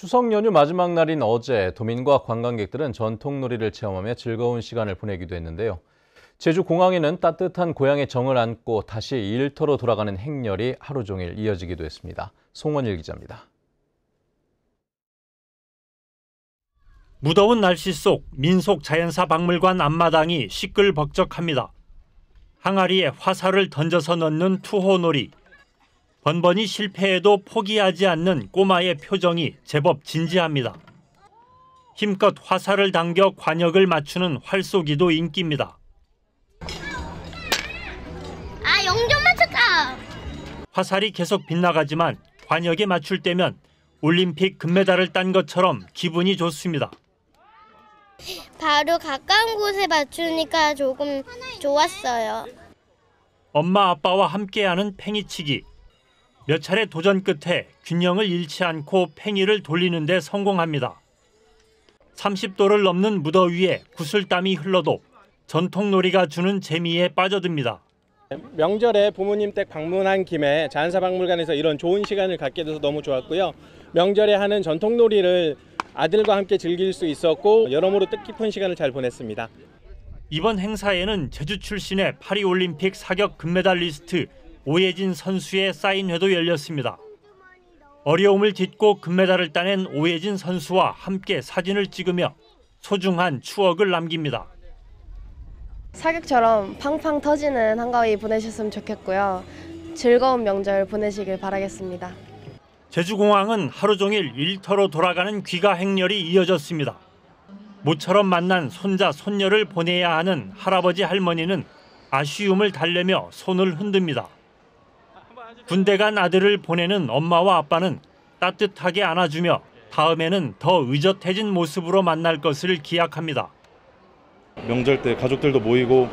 추석 연휴 마지막 날인 어제 도민과 관광객들은 전통놀이를 체험하며 즐거운 시간을 보내기도 했는데요. 제주 공항에는 따뜻한 고향의 정을 안고 다시 일터로 돌아가는 행렬이 하루 종일 이어지기도 했습니다. 송원일 기자입니다. 무더운 날씨 속 민속자연사 박물관 앞마당이 시끌벅적합니다. 항아리에 화살을 던져서 넣는 투호놀이, 번번이 실패해도 포기하지 않는 꼬마의 표정이 제법 진지합니다. 힘껏 화살을 당겨 관역을 맞추는 활쏘기도 인기입니다. 아, 0점 맞췄다. 화살이 계속 빗나가지만 관역에 맞출 때면 올림픽 금메달을 딴 것처럼 기분이 좋습니다. 바로 가까운 곳에 맞추니까 조금 좋았어요. 엄마 아빠와 함께하는 팽이치기. 몇 차례 도전 끝에 균형을 잃지 않고 팽이를 돌리는 데 성공합니다. 30도를 넘는 무더위에 구슬땀이 흘러도 전통놀이가 주는 재미에 빠져듭니다. 명절에 부모님 댁 방문한 김에 자연사박물관에서 이런 좋은 시간을 갖게 돼서 너무 좋았고요. 명절에 하는 전통놀이를 아들과 함께 즐길 수 있었고 여러모로 뜻깊은 시간을 잘 보냈습니다. 이번 행사에는 제주 출신의 파리올림픽 사격 금메달리스트 오예진 선수의 사인회도 열렸습니다. 어려움을 딛고 금메달을 따낸 오예진 선수와 함께 사진을 찍으며 소중한 추억을 남깁니다. 사격처럼 팡팡 터지는 한가위 보내셨으면 좋겠고요. 즐거운 명절 보내시길 바라겠습니다. 제주공항은 하루 종일 일터로 돌아가는 귀가 행렬이 이어졌습니다. 모처럼 만난 손자, 손녀를 보내야 하는 할아버지, 할머니는 아쉬움을 달래며 손을 흔듭니다. 군대 간 아들을 보내는 엄마와 아빠는 따뜻하게 안아주며 다음에는 더 의젓해진 모습으로 만날 것을 기약합니다. 명절 때 가족들도 모이고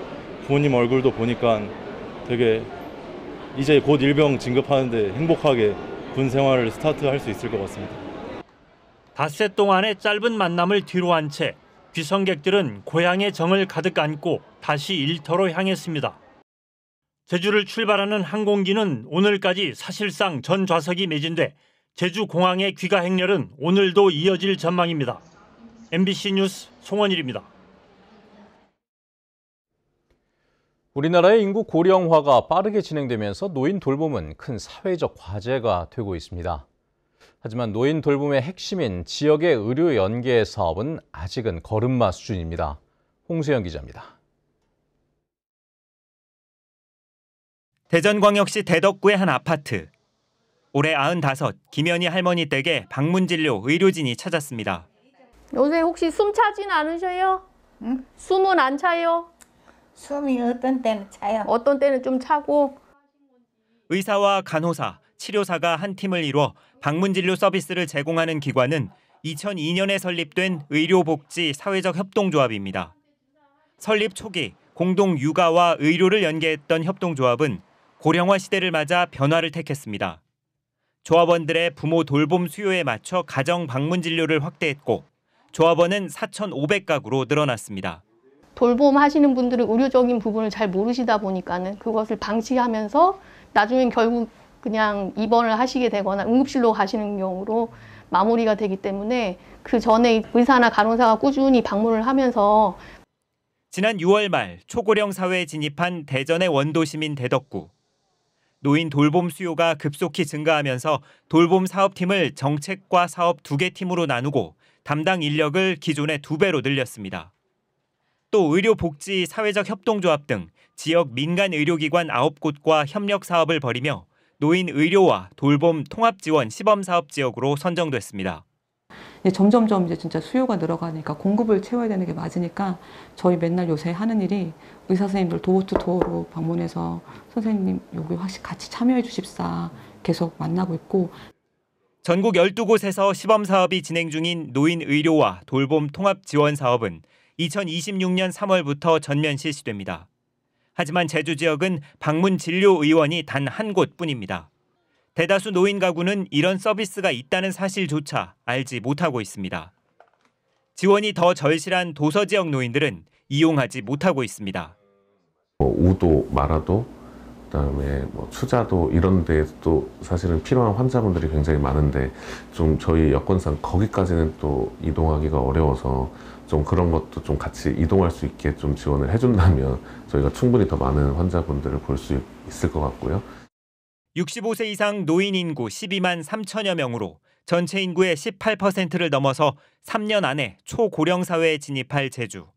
부모님 얼굴도 보니까 되게 이제 곧 일병 진급하는데 행복하게 군 생활을 스타트할 수 있을 것 같습니다. 닷새 동안의 짧은 만남을 뒤로 한 채 귀성객들은 고향의 정을 가득 안고 다시 일터로 향했습니다. 제주를 출발하는 항공기는 오늘까지 사실상 전 좌석이 매진돼 제주 공항의 귀가 행렬은 오늘도 이어질 전망입니다. MBC 뉴스 송원일입니다. 우리나라의 인구 고령화가 빠르게 진행되면서 노인 돌봄은 큰 사회적 과제가 되고 있습니다. 하지만 노인 돌봄의 핵심인 지역의 의료 연계 사업은 아직은 걸음마 수준입니다. 홍수영 기자입니다. 대전광역시 대덕구의 한 아파트. 올해 95 김현희 할머니 댁에 방문 진료 의료진이 찾았습니다. 요새 혹시 숨 차진 않으셔요? 응? 숨은 안 차요? 숨이 어떤 때는 차요. 어떤 때는 좀 차고. 의사와 간호사, 치료사가 한 팀을 이뤄 방문 진료 서비스를 제공하는 기관은 2002년에 설립된 의료복지 사회적 협동조합입니다. 설립 초기 공동 육아와 의료를 연계했던 협동조합은 고령화 시대를 맞아 변화를 택했습니다. 조합원들의 부모 돌봄 수요에 맞춰 가정 방문 진료를 확대했고 조합원은 4,500가구로 늘어났습니다. 돌봄하시는 분들이 의료적인 부분을 잘 모르시다 보니까는 그것을 방치하면서 나중엔 결국 그냥 입원을 하시게 되거나 응급실로 가시는 경우로 마무리가 되기 때문에 그 전에 의사나 간호사가 꾸준히 방문을 하면서 지난 6월 말 초고령 사회에 진입한 대전의 원도시민 대덕구 노인 돌봄 수요가 급속히 증가하면서 돌봄 사업팀을 정책과 사업 두 개 팀으로 나누고 담당 인력을 기존의 두 배로 늘렸습니다. 또 의료복지 사회적 협동조합 등 지역 민간 의료기관 9곳과 협력 사업을 벌이며 노인 의료와 돌봄 통합 지원 시범 사업 지역으로 선정됐습니다. 점점점 이제 진짜 수요가 늘어가니까 공급을 채워야 되는 게 맞으니까 저희 맨날 요새 하는 일이 의사 선생님들 도어 투 도어로 방문해서 선생님 여기 확실히 같이 참여해 주십사 계속 만나고 있고 전국 12곳에서 시범 사업이 진행 중인 노인 의료와 돌봄 통합 지원 사업은 2026년 3월부터 전면 실시됩니다. 하지만 제주 지역은 방문 진료 의원이 단 한 곳뿐입니다. 대다수 노인 가구는 이런 서비스가 있다는 사실조차 알지 못하고 있습니다. 지원이 더 절실한 도서 지역 노인들은 이용하지 못하고 있습니다. 뭐 우도, 마라도, 그다음에 뭐 추자도 이런 데도 사실은 필요한 환자분들이 굉장히 많은데 좀 저희 여건상 거기까지는 또 이동하기가 어려워서 좀 그런 것도 좀 같이 이동할 수 있게 좀 지원을 해준다면 저희가 충분히 더 많은 환자분들을 볼 수 있을 것 같고요. 65세 이상 노인 인구 12만 3천여 명으로 전체 인구의 18%를 넘어서 3년 안에 초고령 사회에 진입할 제주.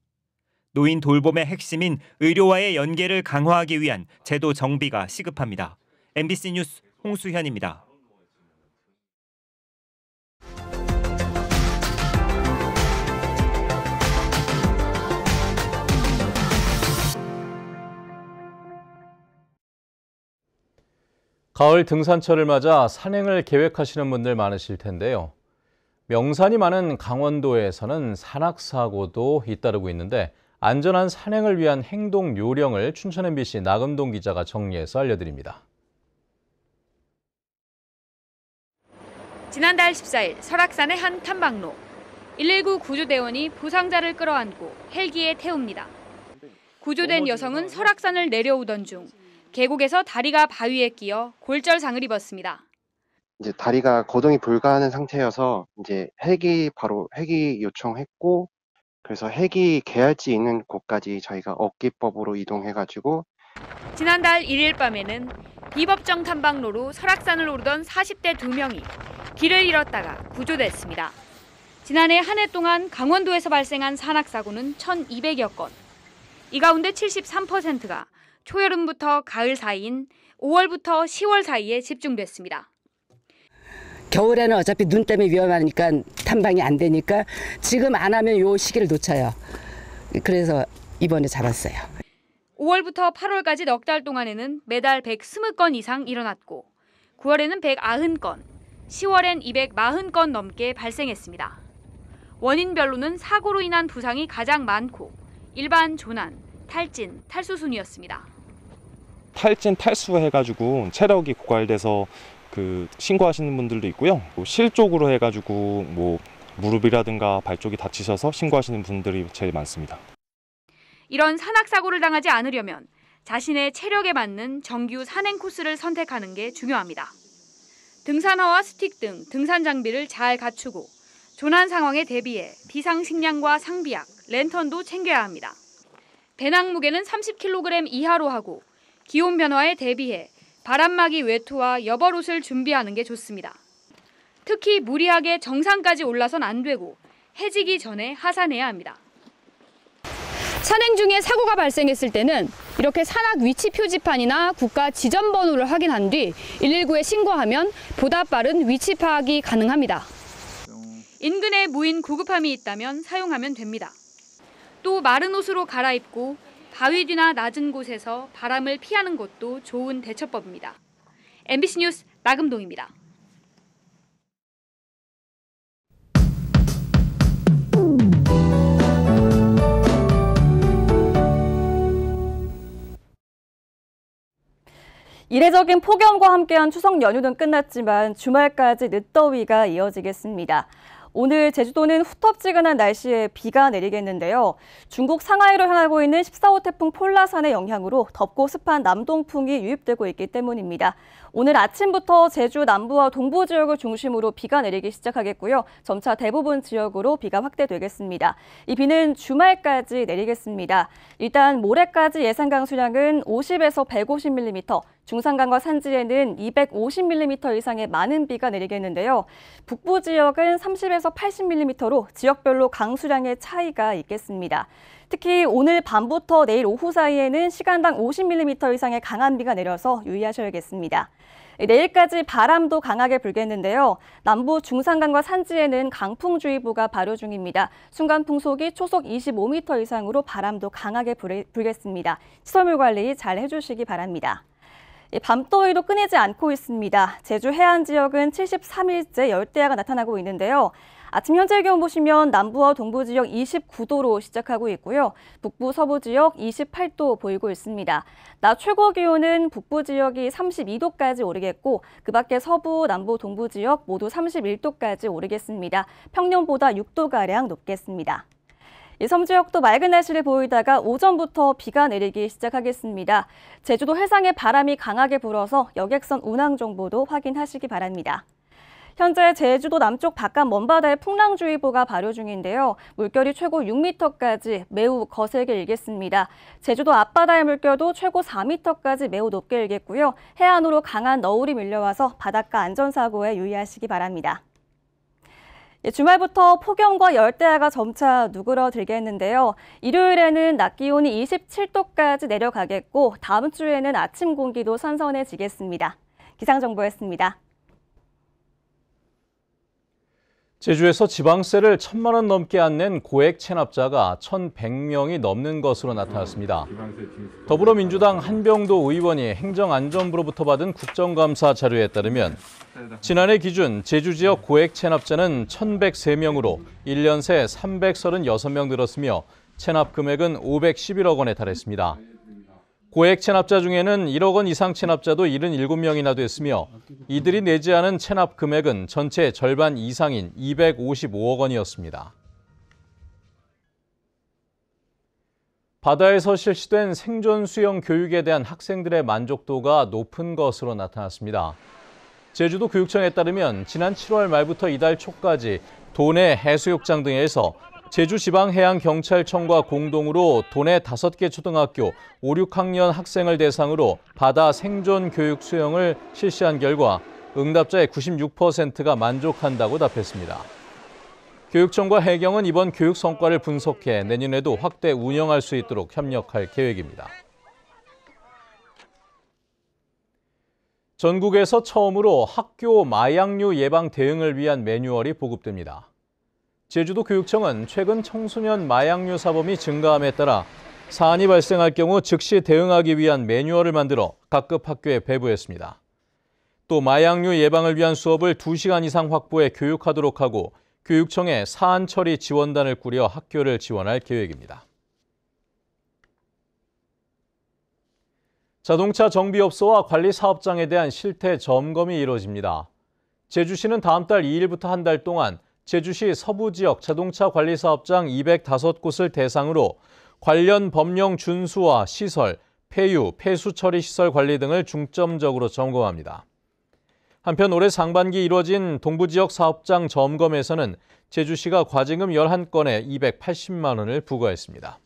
노인 돌봄의 핵심인 의료와의 연계를 강화하기 위한 제도 정비가 시급합니다. MBC 뉴스 홍수현입니다. 가을 등산철을 맞아 산행을 계획하시는 분들 많으실 텐데요. 명산이 많은 강원도에서는 산악사고도 잇따르고 있는데 안전한 산행을 위한 행동 요령을 춘천 MBC 나금동 기자가 정리해서 알려드립니다. 지난달 14일 설악산의 한 탐방로 119 구조대원이 부상자를 끌어안고 헬기에 태웁니다. 구조된 여성은 설악산을 내려오던 중 계곡에서 다리가 바위에 끼어 골절상을 입었습니다. 이제 다리가 거동이 불가한 상태여서 이제 핵이 바로 핵이 요청했고 그래서 핵이 개할지 있는 곳까지 저희가 어깨법으로 이동해가지고 지난달 1일 밤에는 비법정 탐방로로 설악산을 오르던 40대 2명이 길을 잃었다가 구조됐습니다. 지난해 한 해 동안 강원도에서 발생한 산악사고는 1,200여 건. 이 가운데 73%가 초여름부터 가을 사이인 5월부터 10월 사이에 집중됐습니다. 겨울에는 어차피 눈 때문에 위험하니까 탐방이 안 되니까 지금 안 하면 요 시기를 놓쳐요. 그래서 이번에 잡았어요. 5월부터 8월까지 넉 달 동안에는 매달 120건 이상 일어났고 9월에는 190건, 10월엔 240건 넘게 발생했습니다. 원인별로는 사고로 인한 부상이 가장 많고 일반 조난, 탈진, 탈수 순이었습니다. 탈진, 탈수 해가지고 체력이 고갈돼서 그 신고하시는 분들도 있고요. 뭐 실쪽으로 해가지고 뭐 무릎이라든가 발 쪽이 다치셔서 신고하시는 분들이 제일 많습니다. 이런 산악 사고를 당하지 않으려면 자신의 체력에 맞는 정규 산행 코스를 선택하는 게 중요합니다. 등산화와 스틱 등 등산 장비를 잘 갖추고 조난 상황에 대비해 비상식량과 상비약, 랜턴도 챙겨야 합니다. 배낭 무게는 30kg 이하로 하고 기온 변화에 대비해 바람막이 외투와 여벌옷을 준비하는 게 좋습니다. 특히 무리하게 정상까지 올라선 안 되고 해지기 전에 하산해야 합니다. 산행 중에 사고가 발생했을 때는 이렇게 산악 위치 표지판이나 국가 지점 번호를 확인한 뒤 119에 신고하면 보다 빠른 위치 파악이 가능합니다. 인근에 무인 구급함이 있다면 사용하면 됩니다. 또 마른 옷으로 갈아입고 바위 뒤나 낮은 곳에서 바람을 피하는 것도 좋은 대처법입니다. MBC 뉴스 나금동입니다. 이례적인 폭염과 함께한 추석 연휴는 끝났지만 주말까지 늦더위가 이어지겠습니다. 오늘 제주도는 후텁지근한 날씨에 비가 내리겠는데요. 중국 상하이로 향하고 있는 14호 태풍 폴라산의 영향으로 덥고 습한 남동풍이 유입되고 있기 때문입니다. 오늘 아침부터 제주 남부와 동부 지역을 중심으로 비가 내리기 시작하겠고요. 점차 대부분 지역으로 비가 확대되겠습니다. 이 비는 주말까지 내리겠습니다. 일단 모레까지 예상 강수량은 50에서 150mm, 중산강과 산지에는 250mm 이상의 많은 비가 내리겠는데요. 북부 지역은 30에서 80mm로 지역별로 강수량의 차이가 있겠습니다. 특히 오늘 밤부터 내일 오후 사이에는 시간당 50mm 이상의 강한 비가 내려서 유의하셔야겠습니다. 내일까지 바람도 강하게 불겠는데요. 남부 중산강과 산지에는 강풍주의보가 발효 중입니다. 순간 풍속이 초속 25m 이상으로 바람도 강하게 불겠습니다. 시설물 관리 잘 해주시기 바랍니다. 예, 밤더위도 끊이지 않고 있습니다. 제주 해안 지역은 73일째 열대야가 나타나고 있는데요. 아침 현재 기온 보시면 남부와 동부 지역 29도로 시작하고 있고요. 북부 서부 지역 28도 보이고 있습니다. 낮 최고 기온은 북부 지역이 32도까지 오르겠고 그 밖에 서부, 남부, 동부 지역 모두 31도까지 오르겠습니다. 평년보다 6도가량 높겠습니다. 이섬 지역도 맑은 날씨를 보이다가 오전부터 비가 내리기 시작하겠습니다. 제주도 해상에 바람이 강하게 불어서 여객선 운항 정보도 확인하시기 바랍니다. 현재 제주도 남쪽 바깥 먼바다에 풍랑주의보가 발효 중인데요. 물결이 최고 6m까지 매우 거세게 일겠습니다. 제주도 앞바다의 물결도 최고 4m까지 매우 높게 일겠고요. 해안으로 강한 너울이 밀려와서 바닷가 안전사고에 유의하시기 바랍니다. 예, 주말부터 폭염과 열대야가 점차 누그러들겠는데요. 일요일에는 낮 기온이 27도까지 내려가겠고 다음 주에는 아침 공기도 선선해지겠습니다. 기상정보였습니다. 제주에서 지방세를 천만 원 넘게 안 낸 고액 체납자가 1,100명이 넘는 것으로 나타났습니다. 더불어민주당 한병도 의원이 행정안전부로부터 받은 국정감사 자료에 따르면 지난해 기준 제주 지역 고액 체납자는 1,103명으로 1년 새 336명 늘었으며 체납 금액은 511억 원에 달했습니다. 고액 체납자 중에는 1억 원 이상 체납자도 77명이나 됐으며 이들이 내지 않은 체납 금액은 전체 절반 이상인 255억 원이었습니다. 바다에서 실시된 생존 수영 교육에 대한 학생들의 만족도가 높은 것으로 나타났습니다. 제주도 교육청에 따르면 지난 7월 말부터 이달 초까지 도내 해수욕장 등에서 제주지방해양경찰청과 공동으로 도내 5개 초등학교 5, 6학년 학생을 대상으로 바다 생존 교육 수영을 실시한 결과 응답자의 96%가 만족한다고 답했습니다. 교육청과 해경은 이번 교육 성과를 분석해 내년에도 확대 운영할 수 있도록 협력할 계획입니다. 전국에서 처음으로 학교 마약류 예방 대응을 위한 매뉴얼이 보급됩니다. 제주도 교육청은 최근 청소년 마약류 사범이 증가함에 따라 사안이 발생할 경우 즉시 대응하기 위한 매뉴얼을 만들어 각급 학교에 배부했습니다. 또 마약류 예방을 위한 수업을 2시간 이상 확보해 교육하도록 하고 교육청에 사안 처리 지원단을 꾸려 학교를 지원할 계획입니다. 자동차 정비업소와 관리사업장에 대한 실태 점검이 이뤄집니다. 제주시는 다음 달 2일부터 한 달 동안 제주시 서부지역 자동차 관리 사업장 205곳을 대상으로 관련 법령 준수와 시설, 폐유, 폐수 처리 시설 관리 등을 중점적으로 점검합니다. 한편 올해 상반기 이뤄진 동부지역 사업장 점검에서는 제주시가 과징금 11건에 280만 원을 부과했습니다.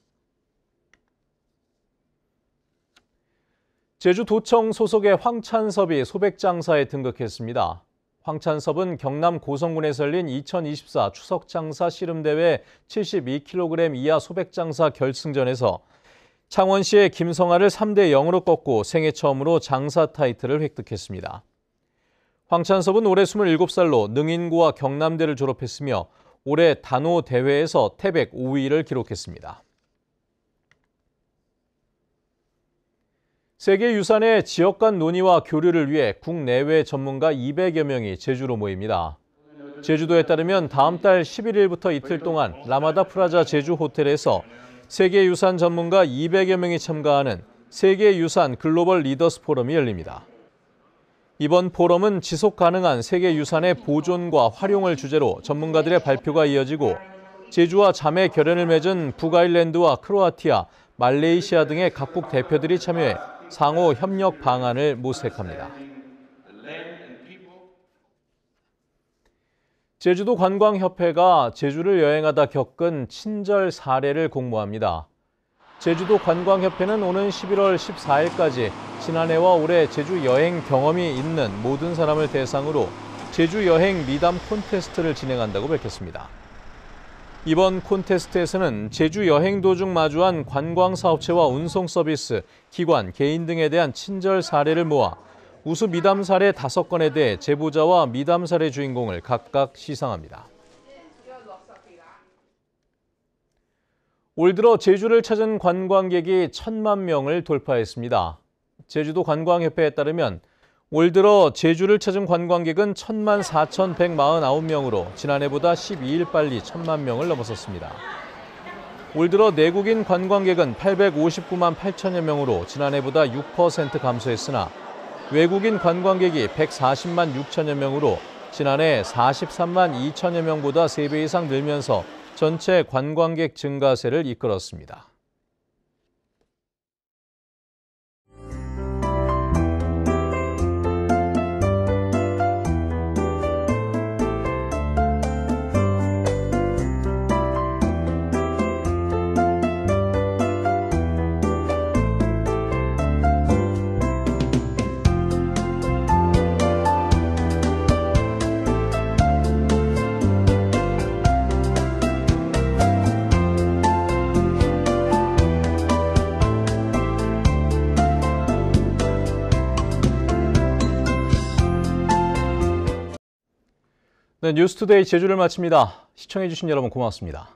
제주도청 소속의 황찬섭이 소백장사에 등극했습니다. 황찬섭은 경남 고성군에서 열린 2024 추석 장사 씨름대회 72kg 이하 소백 장사 결승전에서 창원시의 김성아를 3대 0으로 꺾고 생애 처음으로 장사 타이틀을 획득했습니다. 황찬섭은 올해 27살로 능인고와 경남대를 졸업했으며 올해 단호 대회에서 태백 5위를 기록했습니다. 세계유산의 지역 간 논의와 교류를 위해 국내외 전문가 200여 명이 제주로 모입니다. 제주도에 따르면 다음 달 11일부터 이틀 동안 라마다 프라자 제주 호텔에서 세계유산 전문가 200여 명이 참가하는 세계유산 글로벌 리더스 포럼이 열립니다. 이번 포럼은 지속 가능한 세계유산의 보존과 활용을 주제로 전문가들의 발표가 이어지고 제주와 자매 결연을 맺은 북아일랜드와 크로아티아, 말레이시아 등의 각국 대표들이 참여해 상호 협력 방안을 모색합니다. 제주도 관광협회가 제주를 여행하다 겪은 친절 사례를 공모합니다. 제주도 관광협회는 오는 11월 14일까지 지난해와 올해 제주 여행 경험이 있는 모든 사람을 대상으로 제주 여행 미담 콘테스트를 진행한다고 밝혔습니다. 이번 콘테스트에서는 제주 여행 도중 마주한 관광사업체와 운송서비스, 기관, 개인 등에 대한 친절 사례를 모아 우수 미담 사례 5건에 대해 제보자와 미담 사례 주인공을 각각 시상합니다. 올 들어 제주를 찾은 관광객이 천만 명을 돌파했습니다. 제주도 관광협회에 따르면 올 들어 제주를 찾은 관광객은 14,149명으로 지난해보다 12일 빨리 1천만 명을 넘어섰습니다. 올 들어 내국인 관광객은 859만 8천여 명으로 지난해보다 6% 감소했으나 외국인 관광객이 140만 6천여 명으로 지난해 43만 2천여 명보다 3배 이상 늘면서 전체 관광객 증가세를 이끌었습니다. 네, 뉴스투데이 제주를 마칩니다. 시청해주신 여러분 고맙습니다.